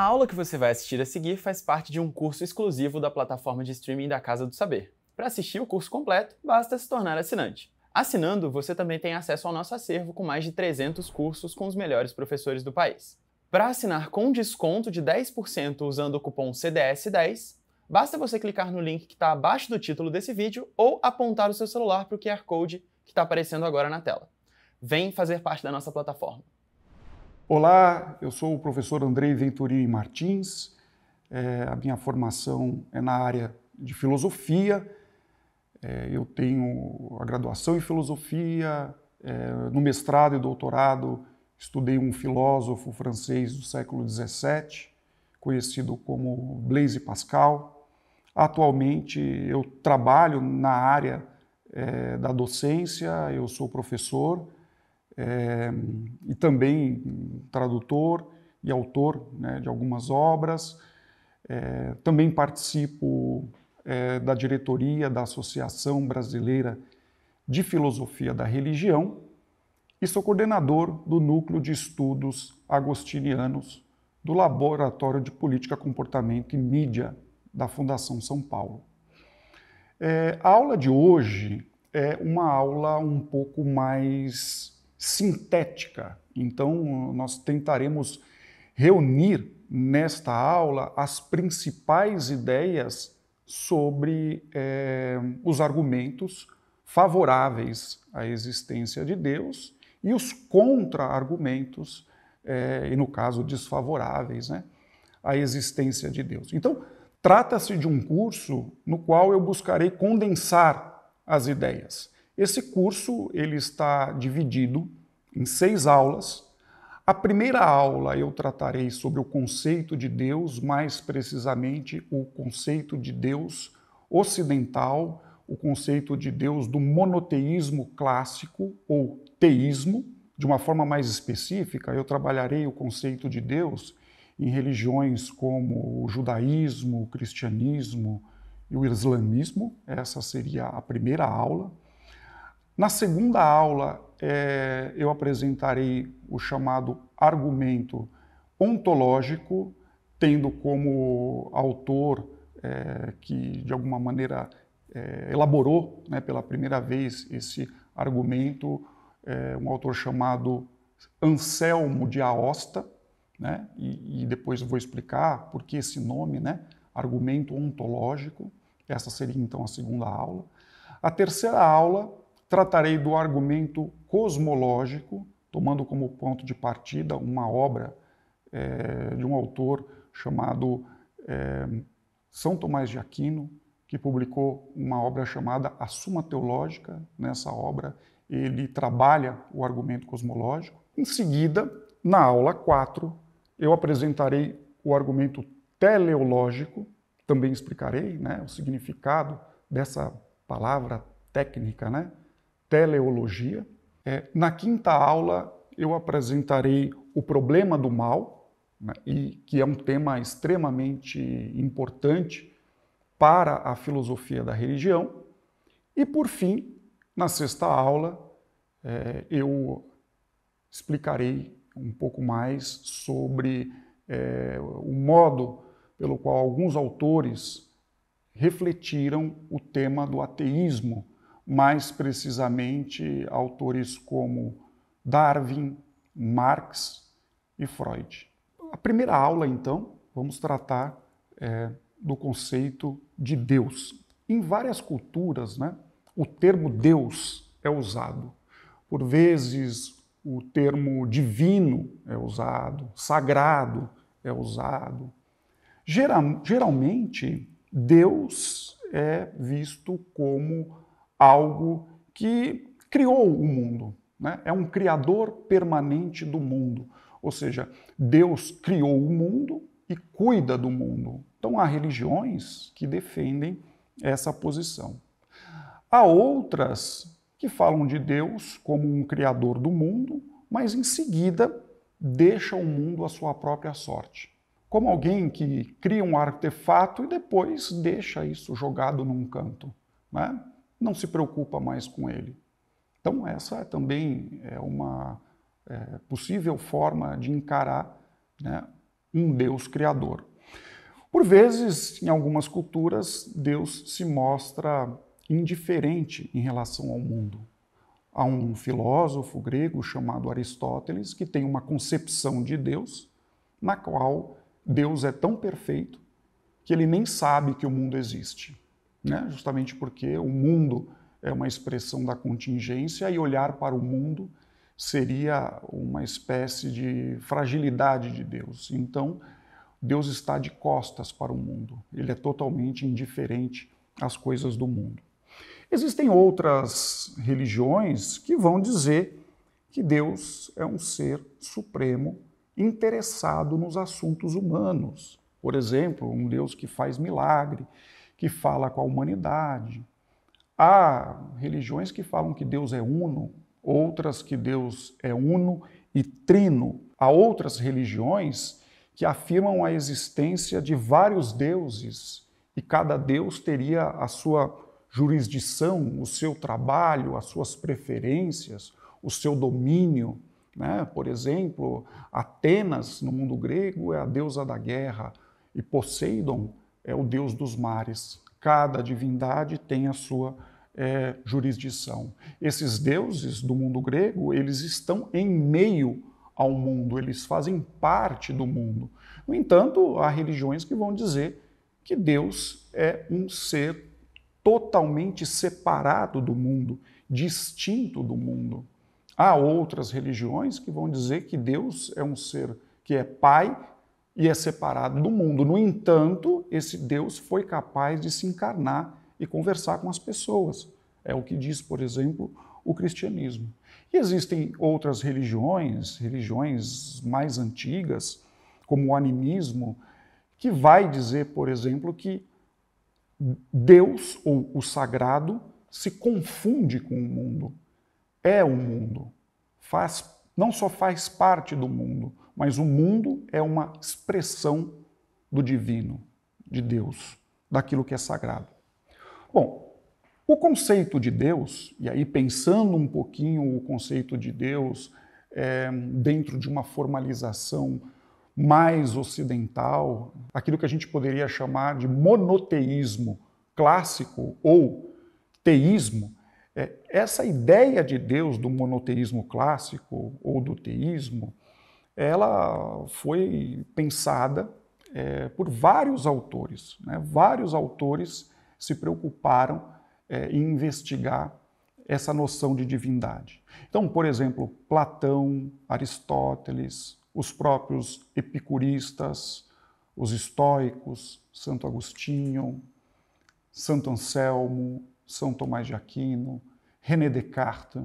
A aula que você vai assistir a seguir faz parte de um curso exclusivo da plataforma de streaming da Casa do Saber. Para assistir o curso completo, basta se tornar assinante. Assinando, você também tem acesso ao nosso acervo com mais de 300 cursos com os melhores professores do país. Para assinar com desconto de 10% usando o cupom CDS10, basta você clicar no link que está abaixo do título desse vídeo ou apontar o seu celular para o QR Code que está aparecendo agora na tela. Vem fazer parte da nossa plataforma. Olá, eu sou o professor Andrei Venturini Martins, é, a minha formação é na área de filosofia, é, eu tenho a graduação em filosofia, é, no mestrado e doutorado estudei um filósofo francês do século XVII, conhecido como Blaise Pascal. Atualmente eu trabalho na área é, da docência, eu sou professor, é, e também tradutor e autor né, de algumas obras. É, também participo é, da diretoria da Associação Brasileira de Filosofia da Religião e sou coordenador do Núcleo de Estudos Agostinianos do Laboratório de Política, Comportamento e Mídia da Fundação São Paulo. É, a aula de hoje é uma aula um pouco mais sintética. Então, nós tentaremos reunir nesta aula as principais ideias sobre eh, os argumentos favoráveis à existência de Deus e os contra-argumentos, eh, e no caso desfavoráveis, né, à existência de Deus. Então, trata-se de um curso no qual eu buscarei condensar as ideias. Esse curso ele está dividido em seis aulas. A primeira aula eu tratarei sobre o conceito de Deus, mais precisamente o conceito de Deus ocidental, o conceito de Deus do monoteísmo clássico ou teísmo. De uma forma mais específica, eu trabalharei o conceito de Deus em religiões como o judaísmo, o cristianismo e o islamismo. Essa seria a primeira aula. Na segunda aula, é, eu apresentarei o chamado argumento ontológico, tendo como autor é, que, de alguma maneira, é, elaborou né, pela primeira vez esse argumento, é, um autor chamado Anselmo de Aosta, né, e, e depois vou explicar por que esse nome, né, argumento ontológico. Essa seria então a segunda aula. A terceira aula tratarei do argumento cosmológico, tomando como ponto de partida uma obra é, de um autor chamado é, São Tomás de Aquino, que publicou uma obra chamada A Suma Teológica. Nessa obra, ele trabalha o argumento cosmológico. Em seguida, na aula 4, eu apresentarei o argumento teleológico, também explicarei né, o significado dessa palavra técnica, né? teleologia. É, na quinta aula, eu apresentarei o problema do mal, né, e que é um tema extremamente importante para a filosofia da religião. E, por fim, na sexta aula, é, eu explicarei um pouco mais sobre é, o modo pelo qual alguns autores refletiram o tema do ateísmo mais precisamente autores como Darwin, Marx e Freud. A primeira aula, então, vamos tratar é, do conceito de Deus. Em várias culturas, né, o termo Deus é usado. Por vezes, o termo divino é usado, sagrado é usado. Geral, geralmente, Deus é visto como algo que criou o mundo, né? é um criador permanente do mundo. Ou seja, Deus criou o mundo e cuida do mundo. Então há religiões que defendem essa posição. Há outras que falam de Deus como um criador do mundo, mas em seguida deixam o mundo à sua própria sorte. Como alguém que cria um artefato e depois deixa isso jogado num canto. Né? não se preocupa mais com ele. Então, essa é também é uma é, possível forma de encarar né, um Deus criador. Por vezes, em algumas culturas, Deus se mostra indiferente em relação ao mundo. Há um filósofo grego chamado Aristóteles que tem uma concepção de Deus na qual Deus é tão perfeito que ele nem sabe que o mundo existe né? justamente porque o mundo é uma expressão da contingência e olhar para o mundo seria uma espécie de fragilidade de Deus. Então, Deus está de costas para o mundo, ele é totalmente indiferente às coisas do mundo. Existem outras religiões que vão dizer que Deus é um ser supremo interessado nos assuntos humanos. Por exemplo, um Deus que faz milagre, que fala com a humanidade. Há religiões que falam que Deus é uno, outras que Deus é uno e trino. Há outras religiões que afirmam a existência de vários deuses e cada deus teria a sua jurisdição, o seu trabalho, as suas preferências, o seu domínio. Né? Por exemplo, Atenas, no mundo grego, é a deusa da guerra, e Poseidon é o deus dos mares. Cada divindade tem a sua é, jurisdição. Esses deuses do mundo grego, eles estão em meio ao mundo, eles fazem parte do mundo. No entanto, há religiões que vão dizer que Deus é um ser totalmente separado do mundo, distinto do mundo. Há outras religiões que vão dizer que Deus é um ser que é pai e é separado do mundo. No entanto, esse Deus foi capaz de se encarnar e conversar com as pessoas. É o que diz, por exemplo, o cristianismo. E existem outras religiões, religiões mais antigas, como o animismo, que vai dizer, por exemplo, que Deus ou o sagrado se confunde com o mundo. É o mundo. Faz não só faz parte do mundo, mas o mundo é uma expressão do divino, de Deus, daquilo que é sagrado. Bom, o conceito de Deus, e aí pensando um pouquinho o conceito de Deus é, dentro de uma formalização mais ocidental, aquilo que a gente poderia chamar de monoteísmo clássico ou teísmo, é, essa ideia de Deus do monoteísmo clássico ou do teísmo, ela foi pensada é, por vários autores. Né? Vários autores se preocuparam é, em investigar essa noção de divindade. Então, por exemplo, Platão, Aristóteles, os próprios epicuristas, os estoicos, Santo Agostinho, Santo Anselmo, São Tomás de Aquino, René Descartes,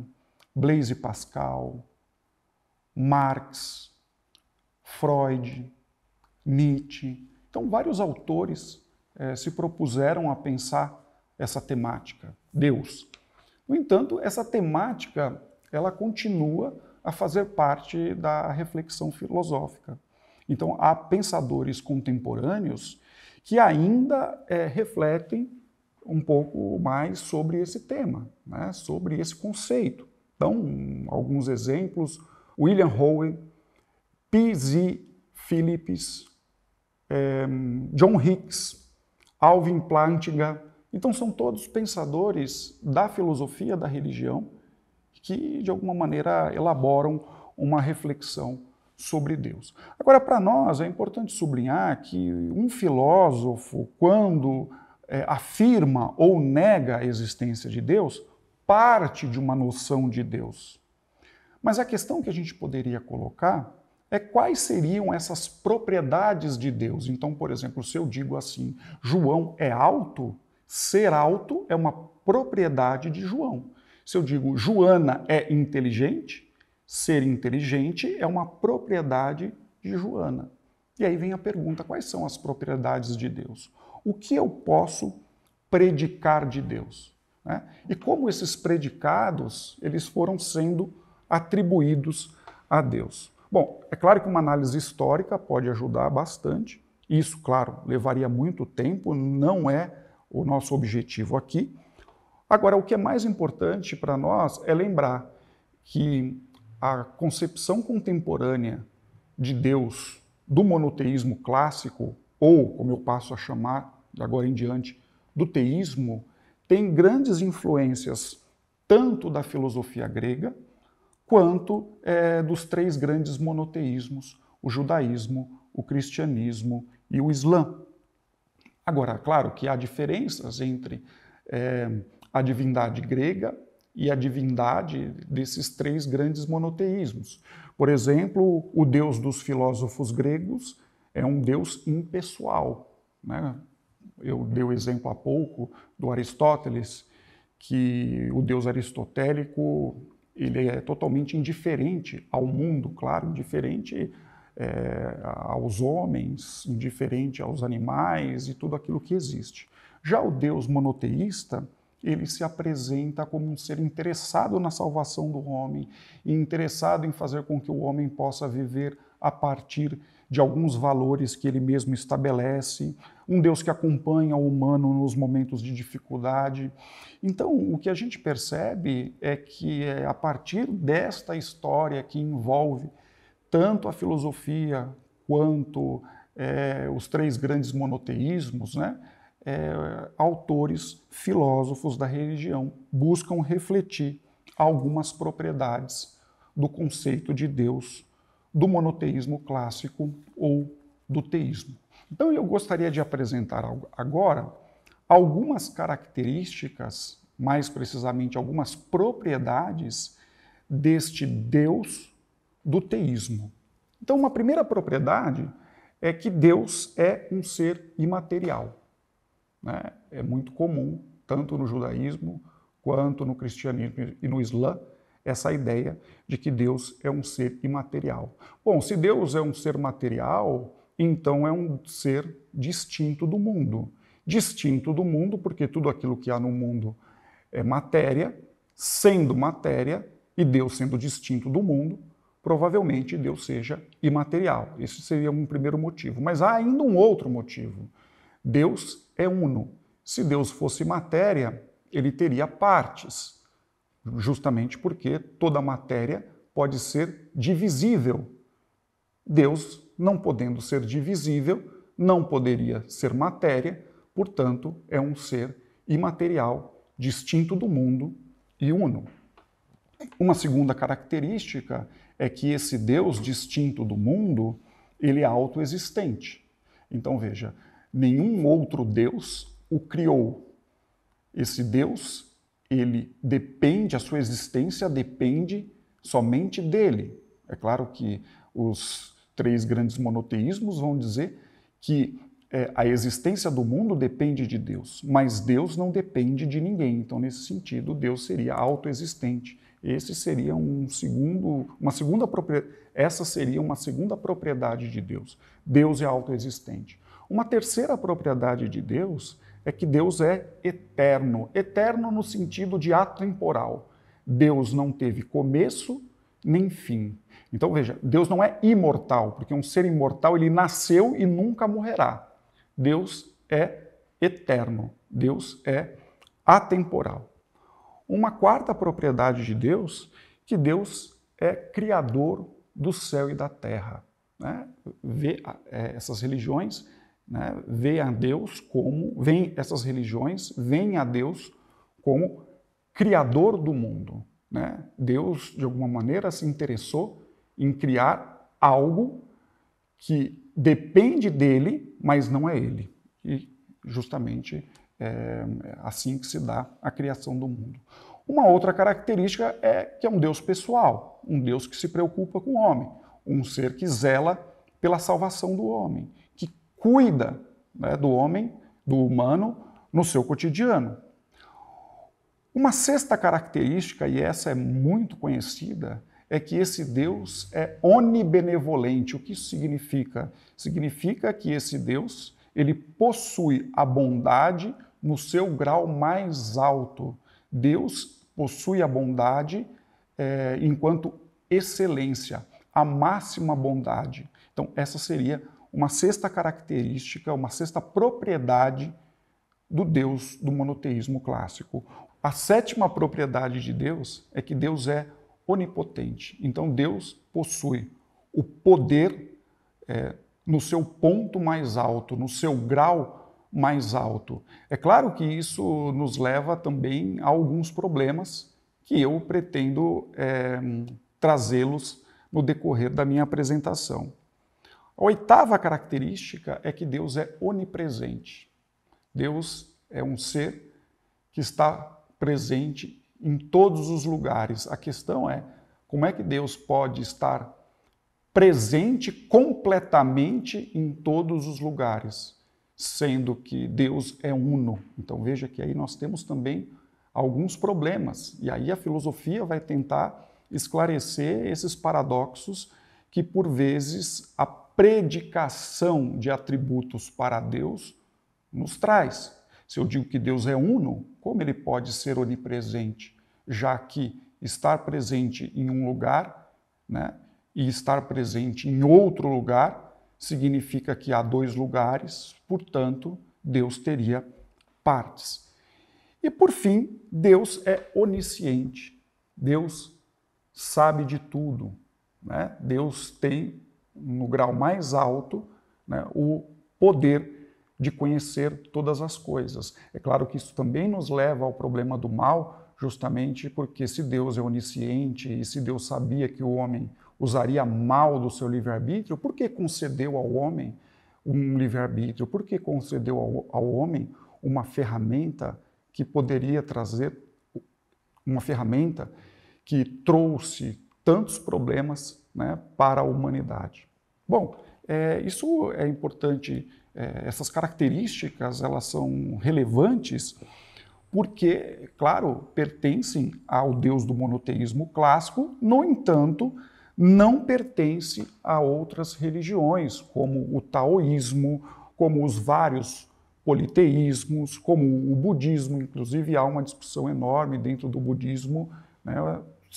Blaise Pascal, Marx, Freud, Nietzsche. Então, vários autores eh, se propuseram a pensar essa temática, Deus. No entanto, essa temática ela continua a fazer parte da reflexão filosófica. Então, há pensadores contemporâneos que ainda eh, refletem um pouco mais sobre esse tema, né? sobre esse conceito. Então, alguns exemplos: William Howe, P.Z. Phillips, eh, John Hicks, Alvin Plantinga. Então, são todos pensadores da filosofia da religião que, de alguma maneira, elaboram uma reflexão sobre Deus. Agora, para nós, é importante sublinhar que um filósofo, quando eh, afirma ou nega a existência de Deus, parte de uma noção de Deus. Mas a questão que a gente poderia colocar é quais seriam essas propriedades de Deus. Então, por exemplo, se eu digo assim, João é alto, ser alto é uma propriedade de João. Se eu digo Joana é inteligente, ser inteligente é uma propriedade de Joana. E aí vem a pergunta: quais são as propriedades de Deus? O que eu posso predicar de Deus? Né? E como esses predicados eles foram sendo atribuídos a Deus? Bom, é claro que uma análise histórica pode ajudar bastante. Isso, claro, levaria muito tempo, não é o nosso objetivo aqui. Agora, o que é mais importante para nós é lembrar que a concepção contemporânea de Deus do monoteísmo clássico, ou como eu passo a chamar de agora em diante, do teísmo, tem grandes influências tanto da filosofia grega, quanto é, dos três grandes monoteísmos, o judaísmo, o cristianismo e o islã. Agora, claro que há diferenças entre é, a divindade grega e a divindade desses três grandes monoteísmos. Por exemplo, o deus dos filósofos gregos é um deus impessoal. Né? Eu dei o exemplo há pouco do Aristóteles, que o deus aristotélico ele é totalmente indiferente ao mundo, claro, indiferente é, aos homens, indiferente aos animais e tudo aquilo que existe. Já o Deus monoteísta, ele se apresenta como um ser interessado na salvação do homem, e interessado em fazer com que o homem possa viver a partir de de alguns valores que ele mesmo estabelece, um Deus que acompanha o humano nos momentos de dificuldade. Então, o que a gente percebe é que é a partir desta história que envolve tanto a filosofia quanto é, os três grandes monoteísmos, né? É, autores, filósofos da religião buscam refletir algumas propriedades do conceito de Deus do monoteísmo clássico ou do teísmo. Então eu gostaria de apresentar agora algumas características, mais precisamente algumas propriedades deste Deus do teísmo. Então, uma primeira propriedade é que Deus é um ser imaterial. Né? É muito comum, tanto no judaísmo quanto no cristianismo e no islã, essa ideia de que Deus é um ser imaterial. Bom, se Deus é um ser material, então é um ser distinto do mundo. Distinto do mundo, porque tudo aquilo que há no mundo é matéria, sendo matéria, e Deus sendo distinto do mundo, provavelmente Deus seja imaterial. Esse seria um primeiro motivo. Mas há ainda um outro motivo. Deus é uno. Se Deus fosse matéria, ele teria partes justamente porque toda matéria pode ser divisível. Deus, não podendo ser divisível, não poderia ser matéria, portanto, é um ser imaterial, distinto do mundo e uno. Uma segunda característica é que esse Deus distinto do mundo, ele é autoexistente. Então veja, nenhum outro Deus o criou. Esse Deus ele depende, a sua existência depende somente dele. É claro que os três grandes monoteísmos vão dizer que é, a existência do mundo depende de Deus, mas Deus não depende de ninguém. Então, nesse sentido, Deus seria autoexistente. Esse seria um segundo, uma segunda essa seria uma segunda propriedade de Deus. Deus é autoexistente. Uma terceira propriedade de Deus é que Deus é eterno eterno no sentido de atemporal. Deus não teve começo nem fim. Então veja, Deus não é imortal, porque um ser imortal ele nasceu e nunca morrerá. Deus é eterno, Deus é atemporal. Uma quarta propriedade de Deus, que Deus é criador do céu e da terra. Né? Vê é, essas religiões né, vê a Deus como, vem essas religiões veem a Deus como criador do mundo. Né? Deus, de alguma maneira, se interessou em criar algo que depende dele, mas não é ele. E justamente é, é assim que se dá a criação do mundo. Uma outra característica é que é um Deus pessoal, um Deus que se preocupa com o homem, um ser que zela pela salvação do homem cuida né, do homem, do humano, no seu cotidiano. Uma sexta característica, e essa é muito conhecida, é que esse Deus é onibenevolente. O que isso significa? Significa que esse Deus, ele possui a bondade no seu grau mais alto. Deus possui a bondade é, enquanto excelência, a máxima bondade. Então, essa seria uma sexta característica, uma sexta propriedade do Deus do monoteísmo clássico. A sétima propriedade de Deus é que Deus é onipotente. Então, Deus possui o poder é, no seu ponto mais alto, no seu grau mais alto. É claro que isso nos leva também a alguns problemas que eu pretendo é, trazê-los no decorrer da minha apresentação. A oitava característica é que Deus é onipresente. Deus é um ser que está presente em todos os lugares. A questão é como é que Deus pode estar presente completamente em todos os lugares, sendo que Deus é uno. Então veja que aí nós temos também alguns problemas, e aí a filosofia vai tentar esclarecer esses paradoxos que por vezes predicação de atributos para Deus nos traz. Se eu digo que Deus é uno, como ele pode ser onipresente? Já que estar presente em um lugar né, e estar presente em outro lugar significa que há dois lugares, portanto, Deus teria partes. E por fim, Deus é onisciente. Deus sabe de tudo. Né? Deus tem no grau mais alto, né, o poder de conhecer todas as coisas. É claro que isso também nos leva ao problema do mal, justamente porque se Deus é onisciente e se Deus sabia que o homem usaria mal do seu livre-arbítrio, por que concedeu ao homem um livre-arbítrio? Por que concedeu ao, ao homem uma ferramenta que poderia trazer uma ferramenta que trouxe tantos problemas né, para a humanidade. Bom, é, isso é importante, é, essas características elas são relevantes porque, claro, pertencem ao Deus do monoteísmo clássico, no entanto, não pertence a outras religiões, como o taoísmo, como os vários politeísmos, como o budismo, inclusive há uma discussão enorme dentro do budismo né,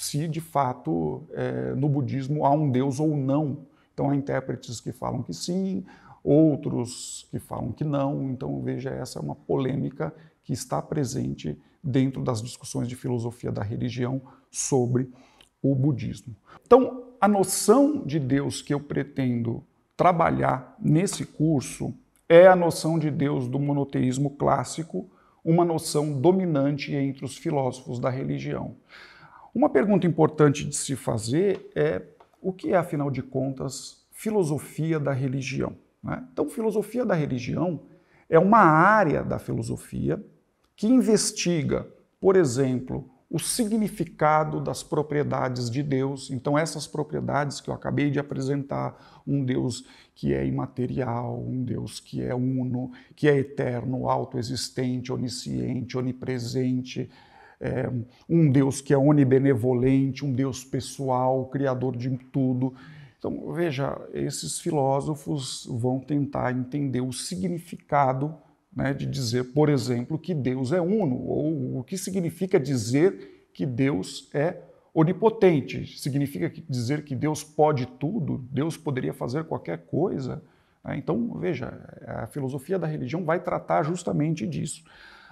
se de fato é, no budismo há um Deus ou não. Então há intérpretes que falam que sim, outros que falam que não. Então veja, essa é uma polêmica que está presente dentro das discussões de filosofia da religião sobre o budismo. Então, a noção de Deus que eu pretendo trabalhar nesse curso é a noção de Deus do monoteísmo clássico, uma noção dominante entre os filósofos da religião. Uma pergunta importante de se fazer é o que é, afinal de contas, filosofia da religião? Né? Então, filosofia da religião é uma área da filosofia que investiga, por exemplo, o significado das propriedades de Deus. Então, essas propriedades que eu acabei de apresentar, um Deus que é imaterial, um Deus que é uno, que é eterno, autoexistente, onisciente, onipresente, é, um Deus que é onibenevolente, um Deus pessoal, criador de tudo. Então, veja, esses filósofos vão tentar entender o significado né, de dizer, por exemplo, que Deus é uno, ou o que significa dizer que Deus é onipotente. Significa dizer que Deus pode tudo, Deus poderia fazer qualquer coisa. Né? Então, veja, a filosofia da religião vai tratar justamente disso.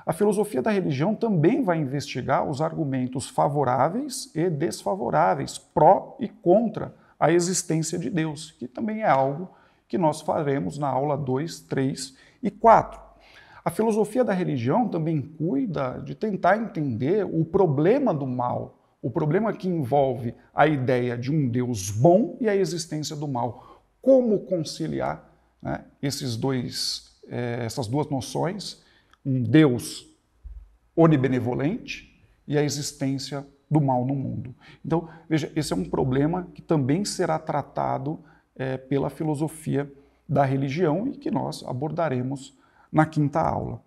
A filosofia da religião também vai investigar os argumentos favoráveis e desfavoráveis, pró e contra a existência de Deus, que também é algo que nós faremos na aula 2, 3 e 4. A filosofia da religião também cuida de tentar entender o problema do mal, o problema que envolve a ideia de um Deus bom e a existência do mal. Como conciliar né, esses dois, eh, essas duas noções um Deus onibenevolente e a existência do mal no mundo. Então, veja, esse é um problema que também será tratado é, pela filosofia da religião e que nós abordaremos na quinta aula.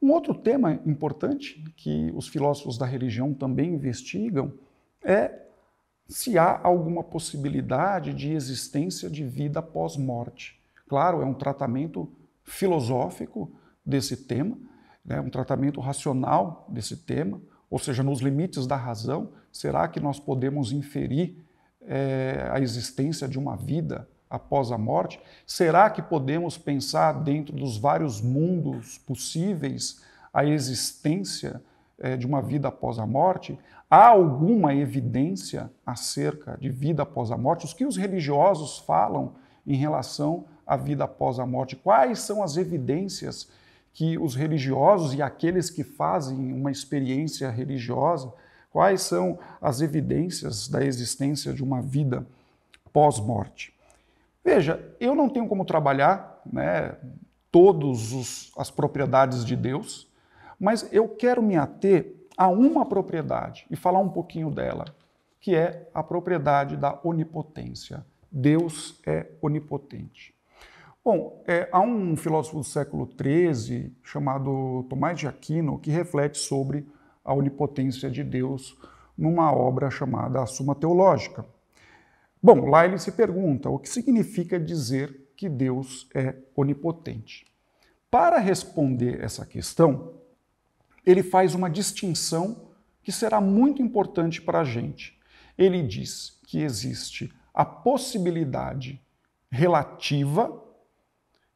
Um outro tema importante que os filósofos da religião também investigam é se há alguma possibilidade de existência de vida pós-morte. Claro, é um tratamento filosófico desse tema, né, um tratamento racional desse tema, ou seja, nos limites da razão, será que nós podemos inferir é, a existência de uma vida após a morte? Será que podemos pensar dentro dos vários mundos possíveis a existência é, de uma vida após a morte? Há alguma evidência acerca de vida após a morte? O que os religiosos falam em relação à vida após a morte? Quais são as evidências? que os religiosos e aqueles que fazem uma experiência religiosa, quais são as evidências da existência de uma vida pós-morte. Veja, eu não tenho como trabalhar né, todas as propriedades de Deus, mas eu quero me ater a uma propriedade e falar um pouquinho dela, que é a propriedade da onipotência. Deus é onipotente. Bom, é, há um filósofo do século XIII chamado Tomás de Aquino que reflete sobre a onipotência de Deus numa obra chamada A Suma Teológica. Bom, lá ele se pergunta o que significa dizer que Deus é onipotente. Para responder essa questão, ele faz uma distinção que será muito importante para a gente. Ele diz que existe a possibilidade relativa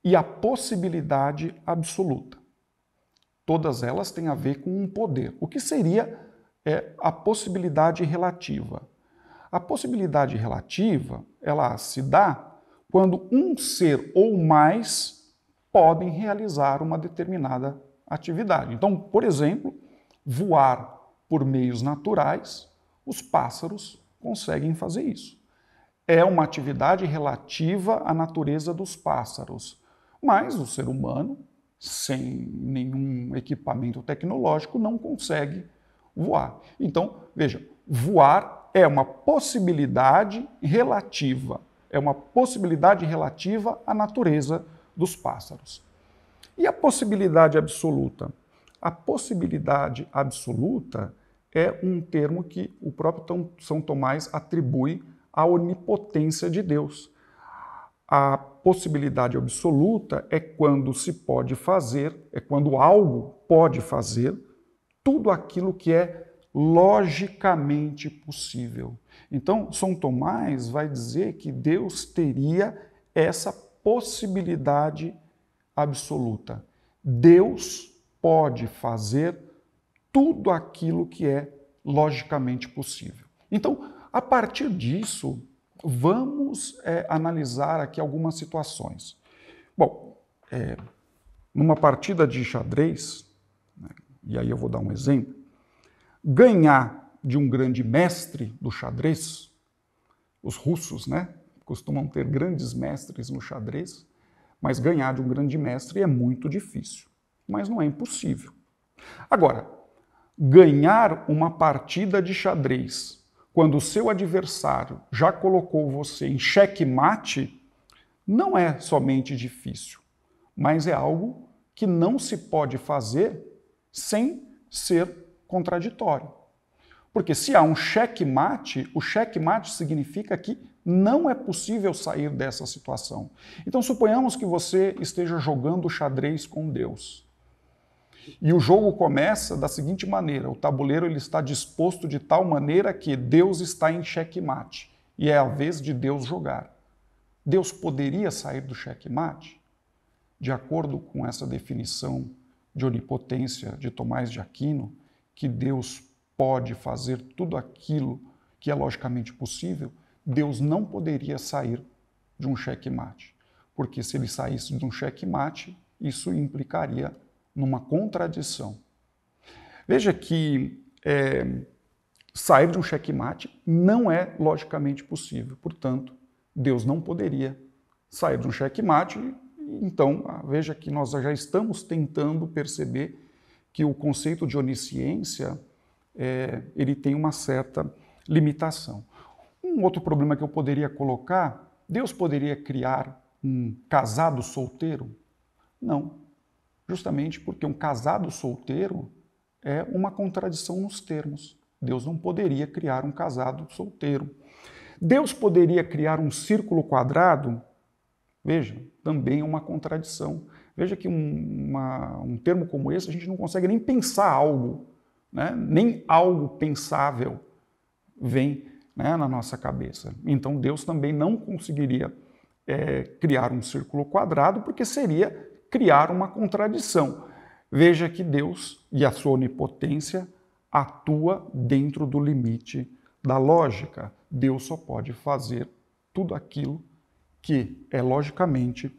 e a possibilidade absoluta. Todas elas têm a ver com um poder. O que seria é, a possibilidade relativa? A possibilidade relativa, ela se dá quando um ser ou mais podem realizar uma determinada atividade. Então, por exemplo, voar por meios naturais, os pássaros conseguem fazer isso. É uma atividade relativa à natureza dos pássaros. Mas o ser humano, sem nenhum equipamento tecnológico, não consegue voar. Então, veja, voar é uma possibilidade relativa, é uma possibilidade relativa à natureza dos pássaros. E a possibilidade absoluta? A possibilidade absoluta é um termo que o próprio São Tomás atribui à onipotência de Deus. A possibilidade absoluta é quando se pode fazer, é quando algo pode fazer tudo aquilo que é logicamente possível. Então, São Tomás vai dizer que Deus teria essa possibilidade absoluta. Deus pode fazer tudo aquilo que é logicamente possível. Então, a partir disso, vamos é, analisar aqui algumas situações. Bom, é, numa partida de xadrez, né, e aí eu vou dar um exemplo, ganhar de um grande mestre do xadrez, os russos, né, costumam ter grandes mestres no xadrez, mas ganhar de um grande mestre é muito difícil, mas não é impossível. Agora, ganhar uma partida de xadrez quando o seu adversário já colocou você em xeque-mate, não é somente difícil, mas é algo que não se pode fazer sem ser contraditório. Porque se há um xeque-mate, o xeque-mate significa que não é possível sair dessa situação. Então suponhamos que você esteja jogando xadrez com Deus. E o jogo começa da seguinte maneira: o tabuleiro ele está disposto de tal maneira que Deus está em xeque-mate e é a vez de Deus jogar. Deus poderia sair do xeque-mate? De acordo com essa definição de onipotência de Tomás de Aquino, que Deus pode fazer tudo aquilo que é logicamente possível, Deus não poderia sair de um xeque-mate, porque se ele saísse de um xeque-mate, isso implicaria numa contradição. Veja que é, sair de um checkmate não é logicamente possível, portanto, Deus não poderia sair de um checkmate. Então, ah, veja que nós já estamos tentando perceber que o conceito de onisciência é, ele tem uma certa limitação. Um outro problema que eu poderia colocar: Deus poderia criar um casado solteiro? Não, justamente porque um casado solteiro é uma contradição nos termos. Deus não poderia criar um casado solteiro. Deus poderia criar um círculo quadrado? Veja, também é uma contradição. Veja que um, uma, um termo como esse a gente não consegue nem pensar algo, né? nem algo pensável vem né, na nossa cabeça. Então Deus também não conseguiria é, criar um círculo quadrado, porque seria criar uma contradição. Veja que Deus e a sua onipotência atua dentro do limite da lógica. Deus só pode fazer tudo aquilo que é logicamente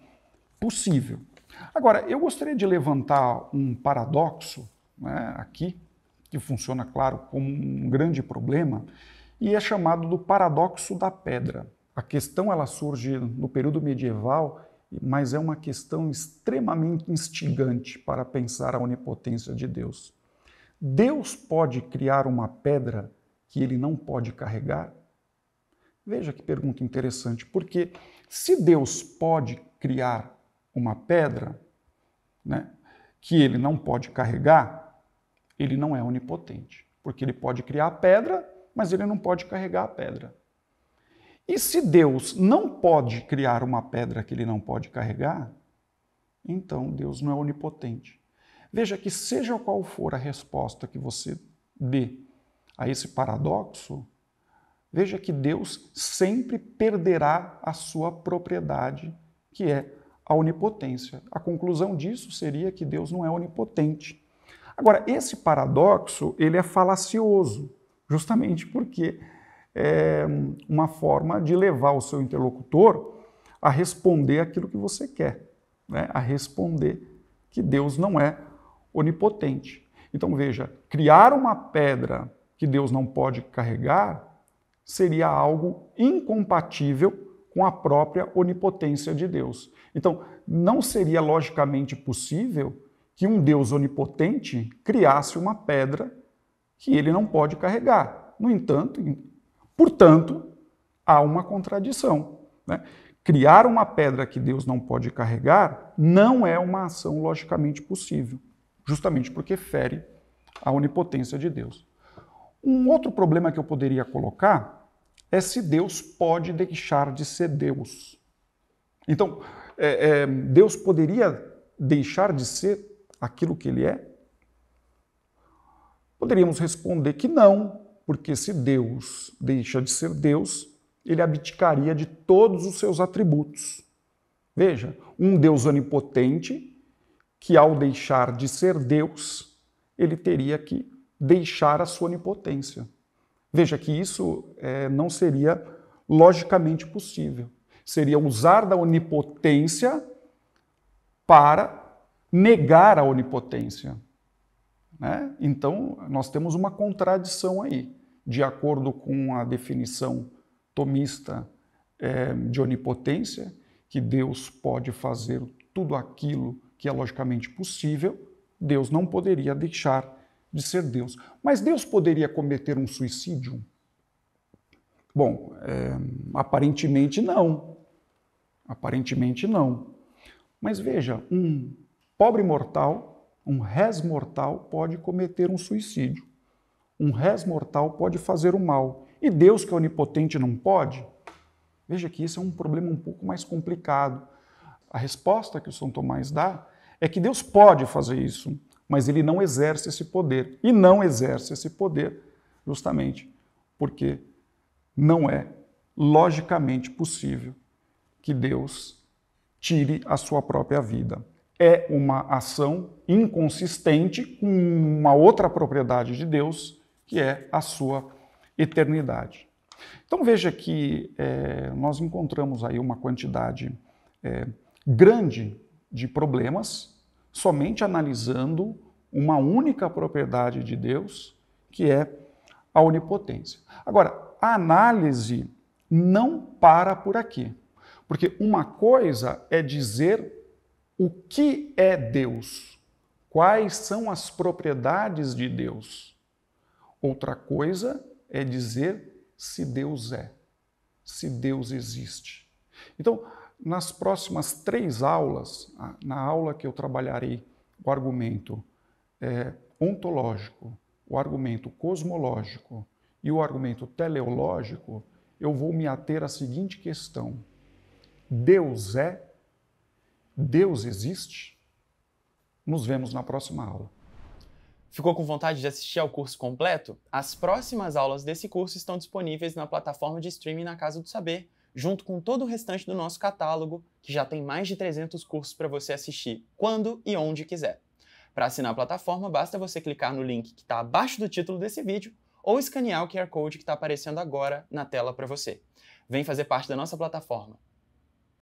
possível. Agora, eu gostaria de levantar um paradoxo né, aqui, que funciona, claro, como um grande problema, e é chamado do paradoxo da pedra. A questão ela surge no período medieval mas é uma questão extremamente instigante para pensar a onipotência de Deus. Deus pode criar uma pedra que ele não pode carregar? Veja que pergunta interessante, porque se Deus pode criar uma pedra né, que ele não pode carregar, ele não é onipotente, porque ele pode criar a pedra, mas ele não pode carregar a pedra. E se Deus não pode criar uma pedra que ele não pode carregar, então Deus não é onipotente. Veja que, seja qual for a resposta que você dê a esse paradoxo, veja que Deus sempre perderá a sua propriedade, que é a onipotência. A conclusão disso seria que Deus não é onipotente. Agora, esse paradoxo ele é falacioso, justamente porque é, uma forma de levar o seu interlocutor a responder aquilo que você quer, né? a responder que Deus não é onipotente. Então veja, criar uma pedra que Deus não pode carregar seria algo incompatível com a própria onipotência de Deus. Então, não seria logicamente possível que um Deus onipotente criasse uma pedra que ele não pode carregar. No entanto, Portanto, há uma contradição. Né? Criar uma pedra que Deus não pode carregar não é uma ação logicamente possível, justamente porque fere a onipotência de Deus. Um outro problema que eu poderia colocar é se Deus pode deixar de ser Deus. Então, é, é, Deus poderia deixar de ser aquilo que ele é? Poderíamos responder que não, porque se Deus deixa de ser Deus, ele abdicaria de todos os seus atributos. Veja, um Deus onipotente, que ao deixar de ser Deus, ele teria que deixar a sua onipotência. Veja que isso é, não seria logicamente possível. Seria usar da onipotência para negar a onipotência. Né? Então, nós temos uma contradição aí de acordo com a definição tomista é, de onipotência, que Deus pode fazer tudo aquilo que é logicamente possível, Deus não poderia deixar de ser Deus. Mas Deus poderia cometer um suicídio? Bom, é, aparentemente não. Aparentemente não. Mas veja, um pobre mortal, um res mortal, pode cometer um suicídio um res mortal pode fazer o mal. E Deus, que é onipotente, não pode? Veja que isso é um problema um pouco mais complicado. A resposta que o São Tomás dá é que Deus pode fazer isso, mas ele não exerce esse poder. E não exerce esse poder justamente porque não é logicamente possível que Deus tire a sua própria vida. É uma ação inconsistente com uma outra propriedade de Deus que é a sua eternidade. Então veja que é, nós encontramos aí uma quantidade é, grande de problemas somente analisando uma única propriedade de Deus, que é a onipotência. Agora, a análise não para por aqui, porque uma coisa é dizer o que é Deus, quais são as propriedades de Deus. Outra coisa é dizer se Deus é, se Deus existe. Então, nas próximas três aulas, na aula que eu trabalharei o argumento é, ontológico, o argumento cosmológico e o argumento teleológico, eu vou me ater à seguinte questão: Deus é? Deus existe? Nos vemos na próxima aula. Ficou com vontade de assistir ao curso completo? As próximas aulas desse curso estão disponíveis na plataforma de streaming na Casa do Saber, junto com todo o restante do nosso catálogo, que já tem mais de 300 cursos para você assistir quando e onde quiser. Para assinar a plataforma, basta você clicar no link que está abaixo do título desse vídeo ou escanear o QR Code que está aparecendo agora na tela para você. Vem fazer parte da nossa plataforma.